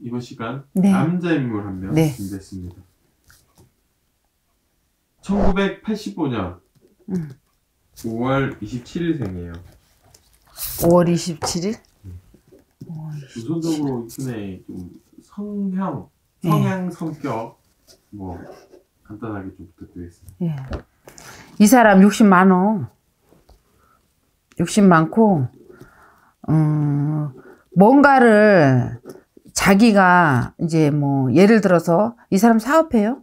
이번 시간 네. 남자 인물 한명 네. 준비했습니다. 1985년 음. 5월 27일생이에요. 5월 27일? 음. 우선적으로 이분의 좀 성향, 예. 성향, 예. 성격 뭐 간단하게 좀 부탁드리겠습니다. 예. 이 사람 60 많어. 60 많고 음, 뭔가를 자기가 이제 뭐 예를 들어서 이 사람 사업해요?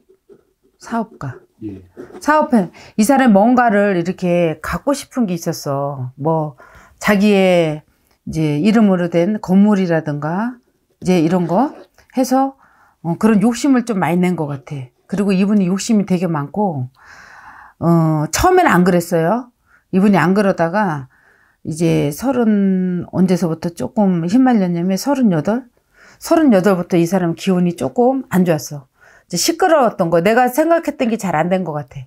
사업가. 예. 사업해. 이 사람이 뭔가를 이렇게 갖고 싶은 게 있었어. 뭐 자기의 이제 이름으로 된 건물이라든가 이제 이런 거 해서 어, 그런 욕심을 좀 많이 낸 것 같아. 그리고 이분이 욕심이 되게 많고 어, 처음엔 안 그랬어요. 이분이 안 그러다가 이제 서른 언제서부터 조금 힘말렸냐면 서른여덟 38부터 이 사람 기운이 조금 안 좋았어. 시끄러웠던 거. 내가 생각했던 게 잘 안 된 것 같아.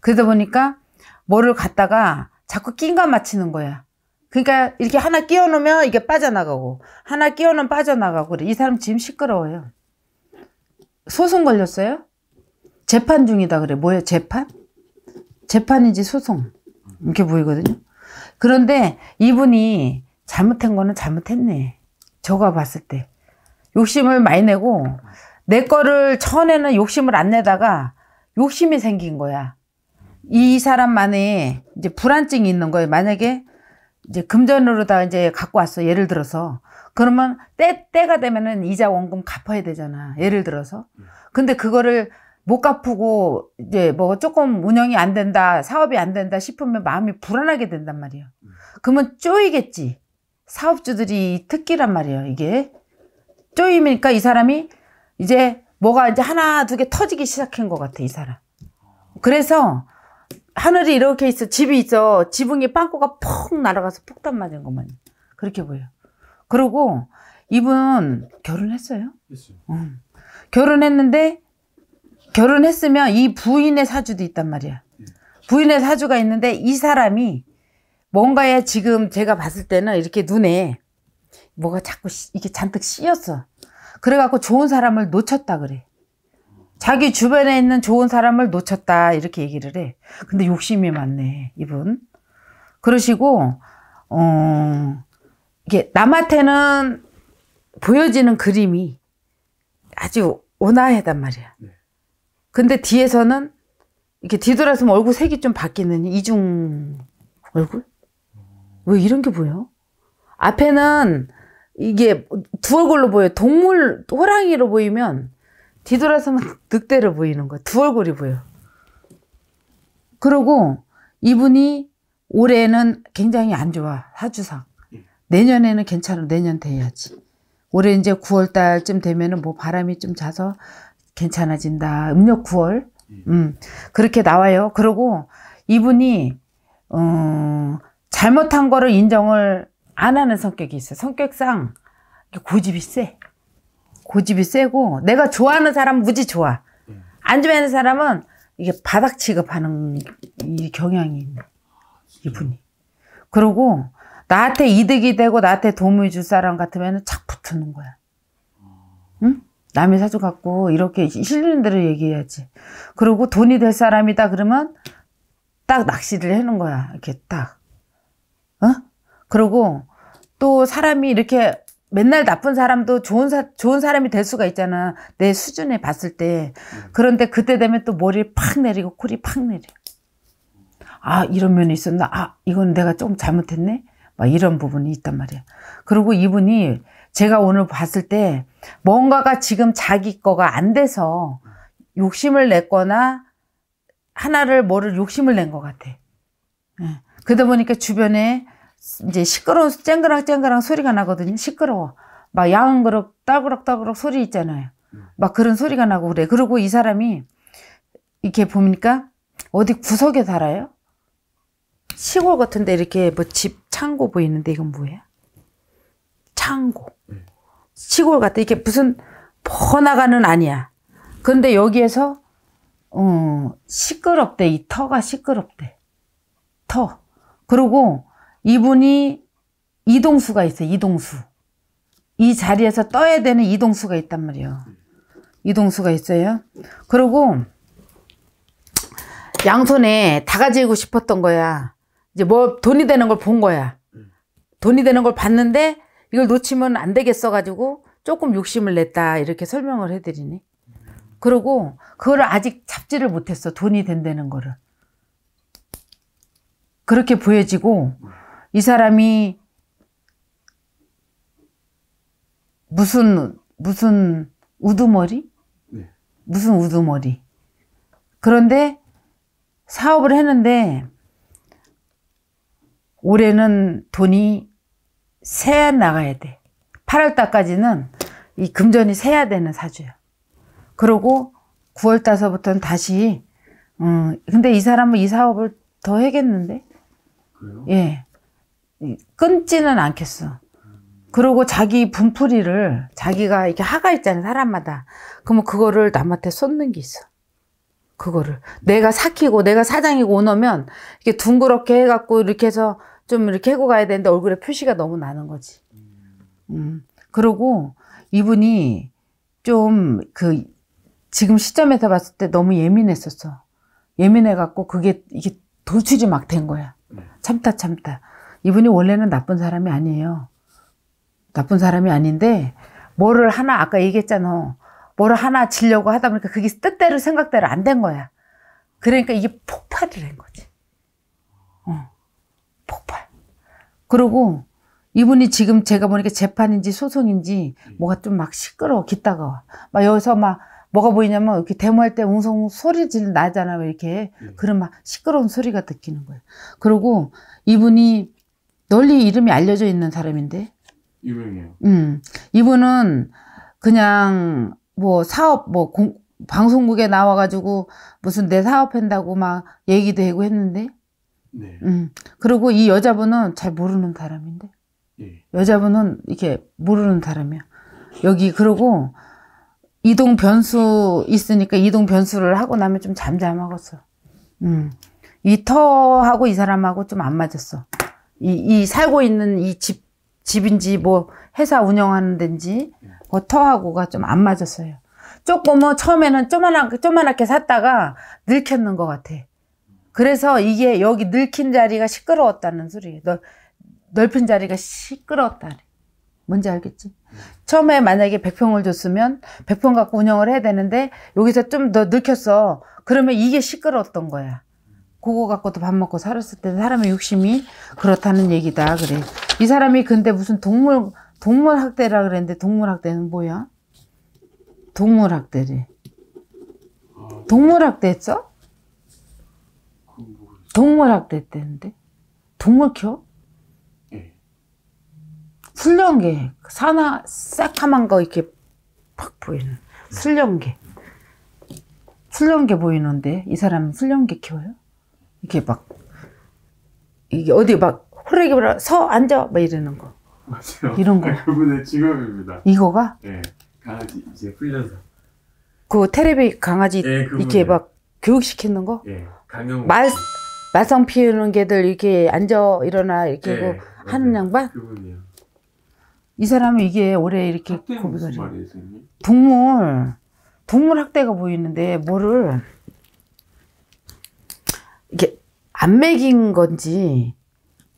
그러다 보니까 뭐를 갖다가 자꾸 낀가 맞히는 거야. 그러니까 이렇게 하나 끼워 놓으면 이게 빠져나가고 하나 끼워 놓으면 빠져나가고 그래. 이 사람 지금 시끄러워요. 소송 걸렸어요? 재판 중이다 그래. 뭐예요? 재판? 재판인지 소송. 이렇게 보이거든요. 그런데 이분이 잘못한 거는 잘못했네. 저가 봤을 때. 욕심을 많이 내고 내 거를 처음에는 욕심을 안 내다가 욕심이 생긴 거야. 이 사람만의 이제 불안증이 있는 거예요. 만약에 이제 금전으로다 이제 갖고 왔어. 예를 들어서. 그러면 때, 때가 되면은 이자 원금 갚아야 되잖아. 예를 들어서. 근데 그거를 못 갚고 이제 뭐 조금 운영이 안 된다, 사업이 안 된다 싶으면 마음이 불안하게 된단 말이에요. 그러면 쪼이겠지. 사업주들이 특기란 말이에요, 이게. 쪼이니까 이 사람이 이제 뭐가 이제 하나 두 개 터지기 시작한 것 같아 이 사람. 그래서 하늘이 이렇게 있어 집이 있어 지붕에 빵꾸가 퍽 날아가서 폭탄 맞은 것만 그렇게 보여. 그리고 이분 결혼했어요? 응. 어. 결혼했는데 결혼했으면 이 부인의 사주도 있단 말이야. 예. 부인의 사주가 있는데 이 사람이 뭔가에 지금 제가 봤을 때는 이렇게 눈에 뭐가 자꾸 이게 잔뜩 씌였어. 그래갖고 좋은 사람을 놓쳤다 그래. 자기 주변에 있는 좋은 사람을 놓쳤다 이렇게 얘기를 해. 근데 욕심이 많네 이분. 그러시고 어 이게 남한테는 보여지는 그림이 아주 온화해단 말이야. 네. 근데 뒤에서는 이렇게 뒤돌아서면 얼굴 색이 좀 바뀌는 이중 얼굴? 왜 이런 게 보여? 앞에는 이게 두 얼굴로 보여 동물 호랑이로 보이면 뒤돌아서면 늑대로 보이는 거야. 두 얼굴이 보여. 그러고 이분이 올해는 굉장히 안 좋아 사주상. 내년에는 괜찮아 내년 돼야지. 올해 이제 9월 달쯤 되면은 뭐 바람이 좀 자서 괜찮아진다. 음력 9월. 음 그렇게 나와요. 그러고 이분이 어, 잘못한 거를 인정을 안 하는 성격이 있어. 요 성격상 고집이 세. 고집이 세고 내가 좋아하는 사람 무지 좋아. 음. 안 좋아하는 사람은 이게 바닥 취급하는 이 경향이 있네. 이분이. 그러고 나한테 이득이 되고 나한테 도움을 줄 사람 같으면 착 붙는 거야. 응? 남의사주갖고 이렇게 실리는 대로 얘기해야지. 그리고 돈이 될 사람이다 그러면 딱 낚시를 해놓은 거야. 이렇게 딱. 어? 그리고 또 사람이 이렇게 맨날 나쁜 사람도 좋은 사, 좋은 사람이 될 수가 있잖아. 내 수준에 봤을 때. 음. 그런데 그때 되면 또 머리를 팍 내리고 코리 팍 내려. 아, 이런 면이 있었나? 아, 이건 내가 조금 잘못했네? 막 이런 부분이 있단 말이야. 그리고 이분이 제가 오늘 봤을 때 뭔가가 지금 자기 거가 안 돼서 욕심을 냈거나 하나를 뭐를 욕심을 낸 것 같아. 예. 그러다 보니까 주변에 이제 시끄러운 쨍그랑 쨍그랑 소리가 나거든요. 시끄러워. 막 야한 그럭따그럭따그럭 소리 있잖아요. 막 그런 소리가 나고 그래. 그리고 이 사람이 이렇게 보니까 어디 구석에 살아요? 시골 같은데 이렇게 뭐 집 창고 보이는데 뭐 이건 뭐야? 창고. 네. 시골 같아. 이게 무슨 퍼나가는 아니야. 근데 여기에서 어, 시끄럽대. 이 터가 시끄럽대. 터. 그리고 이분이 이동수가 있어요. 이동수. 이 자리에서 떠야 되는 이동수가 있단 말이에요. 이동수가 있어요. 그리고 양손에 다 가지고 싶었던 거야. 이제 뭐 돈이 되는 걸 본 거야. 돈이 되는 걸 봤는데 이걸 놓치면 안 되겠어 가지고 조금 욕심을 냈다 이렇게 설명을 해드리니. 그리고 그걸 아직 잡지를 못했어. 돈이 된다는 거를. 그렇게 보여지고 이 사람이 무슨 무슨 우두머리? 네. 무슨 우두머리? 그런데 사업을 했는데 올해는 돈이 새야 나가야 돼. 8월 달까지는 이 금전이 새야 되는 사주야. 그러고 9월 달서부터는 다시 음 근데 이 사람은 이 사업을 더 해겠는데? 그래요? 예. 끊지는 않겠어. 그러고 자기 분풀이를 자기가 이렇게 하가 있잖아요 사람마다 그러면 그거를 남한테 쏟는 게 있어 그거를 내가 삭히고 내가 사장이고 오너면 이렇게 둥그렇게 해갖고 이렇게 해서 좀 이렇게 해고 가야 되는데 얼굴에 표시가 너무 나는 거지 음 그리고 이분이 좀 그 지금 시점에서 봤을 때 너무 예민했었어 예민해갖고 그게 이게 도출이 막 된 거야 참다 참다 이분이 원래는 나쁜 사람이 아니에요. 나쁜 사람이 아닌데 뭐를 하나 아까 얘기했잖아. 뭐를 하나 지려고 하다 보니까 그게 뜻대로 생각대로 안 된 거야. 그러니까 이게 폭발을 한 거지. 어. 폭발. 그리고 이분이 지금 제가 보니까 재판인지 소송인지 뭐가 좀 막 시끄러워 기다가막 여기서 막 뭐가 보이냐면 이렇게 데모할 때 웅성 소리 질 나잖아 왜 이렇게 음. 그런 막 시끄러운 소리가 듣기는 거예요. 그리고 이분이 널리 이름이 알려져 있는 사람인데. 유명해요. 음. 이분은 그냥 뭐 사업 뭐 공, 방송국에 나와 가지고 무슨 내 사업 한다고 막 얘기도 하고 했는데. 네. 음. 그리고 이 여자분은 잘 모르는 사람인데. 네. 여자분은 이렇게 모르는 사람이야. 여기 그러고 이동 변수 있으니까 이동 변수를 하고 나면 좀 잠잠하겠어. 음. 이 터하고 이 사람하고 좀 안 맞았어. 이, 이 살고 있는 이 집, 집인지 뭐 회사 운영하는 데인지 뭐터하고가좀 안 맞았어요. 조금 뭐 처음에는 조만하게, 조만하게 샀다가 늙혔는 것 같아. 그래서 이게 여기 늙힌 자리가 시끄러웠다는 소리예요. 넓, 넓힌 자리가 시끄러웠다는. 뭔지 알겠지? 처음에 만약에 100평을 줬으면 100평 갖고 운영을 해야 되는데 여기서 좀 더 늙혔어. 그러면 이게 시끄러웠던 거야. 그거 갖고도 밥 먹고 살았을 때 사람의 욕심이 그렇다는 얘기다 그래 이 사람이 근데 무슨 동물 동물 학대라 그랬는데 동물 학대는 뭐야? 동물 학대래 동물 학대했어? 동물 학대했대는데 동물 키워? 훈련계 산화 새카만 거 이렇게 팍 보이는 훈련계 훈련계 보이는데 이 사람은 훈련계 키워요? 이게 렇막 이게 어디 막호래이 보라 서 앉아 막 이러는 거. 맞아요. 이런 거. 그분의 직업입니다. 이거가? 예. 네. 강아지 이제 훈련사. 그 테레비 강아지 네, 이렇게 막 교육시키는 거? 예. 강영 말 말썽 피우는 개들 이렇게 앉아 일어나 이렇게 네, 하는 양반? 그분이요. 이 사람은 이게 올해 이렇게 고백을 북물 북물 학대가 보이는데 뭐를 이게 안 먹인 건지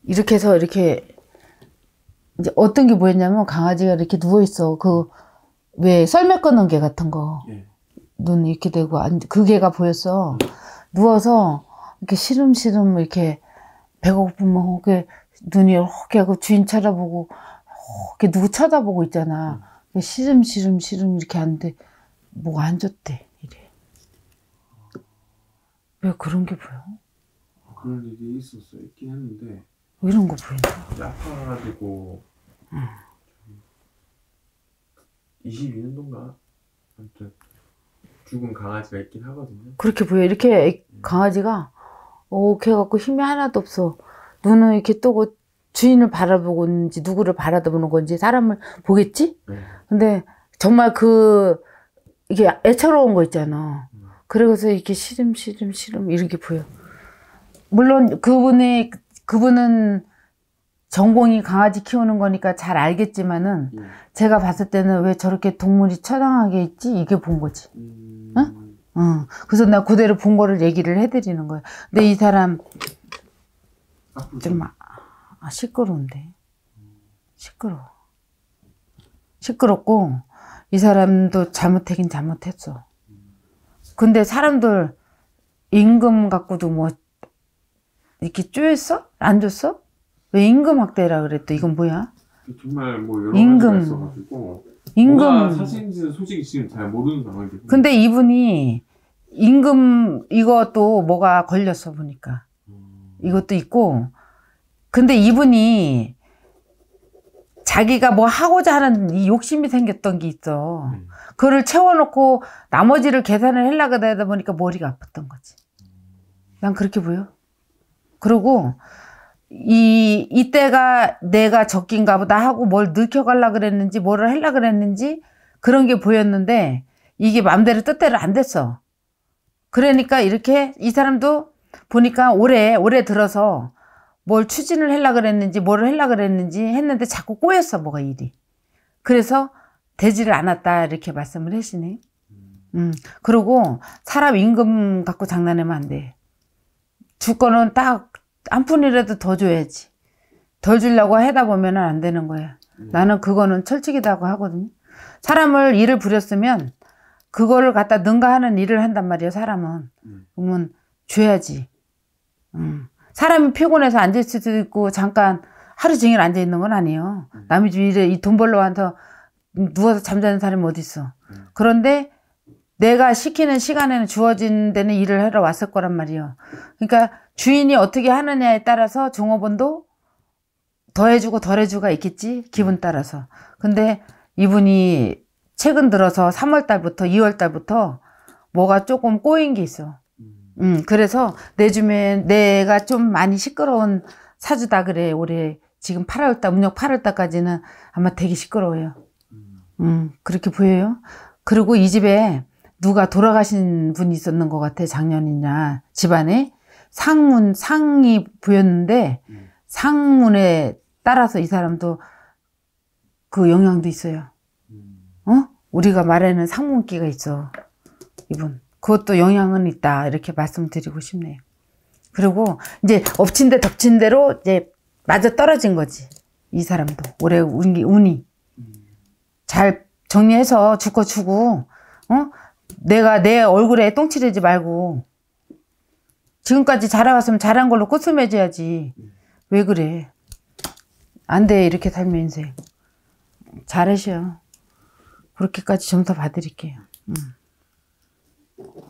이렇게 해서 이렇게 이제 어떤 게 뭐였냐면 강아지가 이렇게 누워 있어 그 왜썰매꺼은개 같은 거눈 예. 이렇게 되고 그 개가 보였어 누워서 이렇게 시름시름 이렇게 배고프면 이렇게 눈이 이렇게 하고 주인 쳐다보고 이렇게 누구 쳐다보고 있잖아 음. 시름시름 시름 이렇게 하는데 뭐가 안 좋대 이래 왜 그런 게 보여? 그런 일이 있었어 있긴 했는데 이런 거 보인다 아파가지고 응. 22년 동가 아무튼 죽은 강아지가 있긴 하거든요 그렇게 보여 이렇게 네. 강아지가 오케 어, 갖고 힘이 하나도 없어 눈은 이렇게 뜨고 주인을 바라보고 있는지 누구를 바라보는 건지 사람을 보겠지 네. 근데 정말 그 이게 애처로운 거 있잖아 음. 그래서 이렇게 시름 시름 시름 이렇게 보여 물론 그분의 그분은 전공이 강아지 키우는 거니까 잘 알겠지만은 음. 제가 봤을 때는 왜 저렇게 동물이 처량하게 있지 이게 본 거지. 음. 응? 응. 그래서 나 그대로 본 거를 얘기를 해드리는 거야. 근데 이 사람 좀 아, 아, 시끄러운데 시끄러워. 시끄럽고 이 사람도 잘못하긴 잘못했어. 음. 근데 사람들 임금 갖고도 뭐 이렇게 쪼였어? 안 줬어? 왜 임금 확대라 그랬더? 이건 뭐야? 정말 뭐 여러 임금. 있어가지고 임금 사실인지는 솔직히 지금 잘 모르는 상황이고 근데 이분이 임금 이것도 뭐가 걸렸어 보니까 음. 이것도 있고 근데 이분이 자기가 뭐 하고자 하는 이 욕심이 생겼던 게 있어. 음. 그거를 채워놓고 나머지를 계산을 하려고 하다 보니까 머리가 아팠던 거지. 난 그렇게 보여. 그리고 이 이때가 내가 적긴가 보다 하고 뭘 느껴갈라 그랬는지 뭐를 할라 그랬는지 그런 게 보였는데 이게 맘대로 뜻대로 안 됐어. 그러니까 이렇게 이 사람도 보니까 올해 올해 들어서 뭘 추진을 할라 그랬는지 뭘를 할라 그랬는지 했는데 자꾸 꼬였어 뭐가 일이. 그래서 되지를 않았다 이렇게 말씀을 하시네. 음. 그리고 사람 임금 갖고 장난하면 안 돼. 주권은 딱한 푼이라도 더 줘야지. 더 주려고 하다 보면 안 되는 거야. 음. 나는 그거는 철칙이라고 하거든요. 사람을 일을 부렸으면 그거를 갖다 능가하는 일을 한단 말이에요, 사람은. 음. 그러면 줘야지. 음. 사람이 피곤해서 앉을 수도 있고 잠깐 하루 종일 앉아 있는 건 아니에요. 음. 남의 집 이래 이돈 벌러 와서 누워서 잠자는 사람이 어디 있어. 음. 그런데 내가 시키는 시간에는 주어진 데는 일을 하러 왔을 거란 말이에요. 그러니까 주인이 어떻게 하느냐에 따라서 종업원도 더해주고 덜해주가 있겠지 기분 음. 따라서. 근데 이분이 최근 들어서 3월 달부터 2월 달부터 뭐가 조금 꼬인 게 있어. 음, 음 그래서 내 주면 내가 좀 많이 시끄러운 사주다 그래. 올해 지금 8월 달, 운영 8월 달까지는 아마 되게 시끄러워요. 음. 음, 그렇게 보여요. 그리고 이 집에 누가 돌아가신 분이 있었는 것 같아 작년이냐 집안에 상문 상이 보였는데 음. 상문에 따라서 이 사람도 그 영향도 있어요. 음. 어? 우리가 말하는 상문기가 있어. 이분. 그것도 영향은 있다. 이렇게 말씀드리고 싶네요. 그리고 이제 엎친 데 덮친 대로 이제 맞아 떨어진 거지. 이 사람도. 올해 운이, 운이. 음. 잘 정리해서 죽거죽고 어? 내가 내 얼굴에 똥 칠하지 말고 지금까지 자라왔으면 자란 걸로 꽃을 맺어야지 왜 그래 안돼 이렇게 살면 인생 잘하셔 그렇게까지 점수 봐드릴게요 응.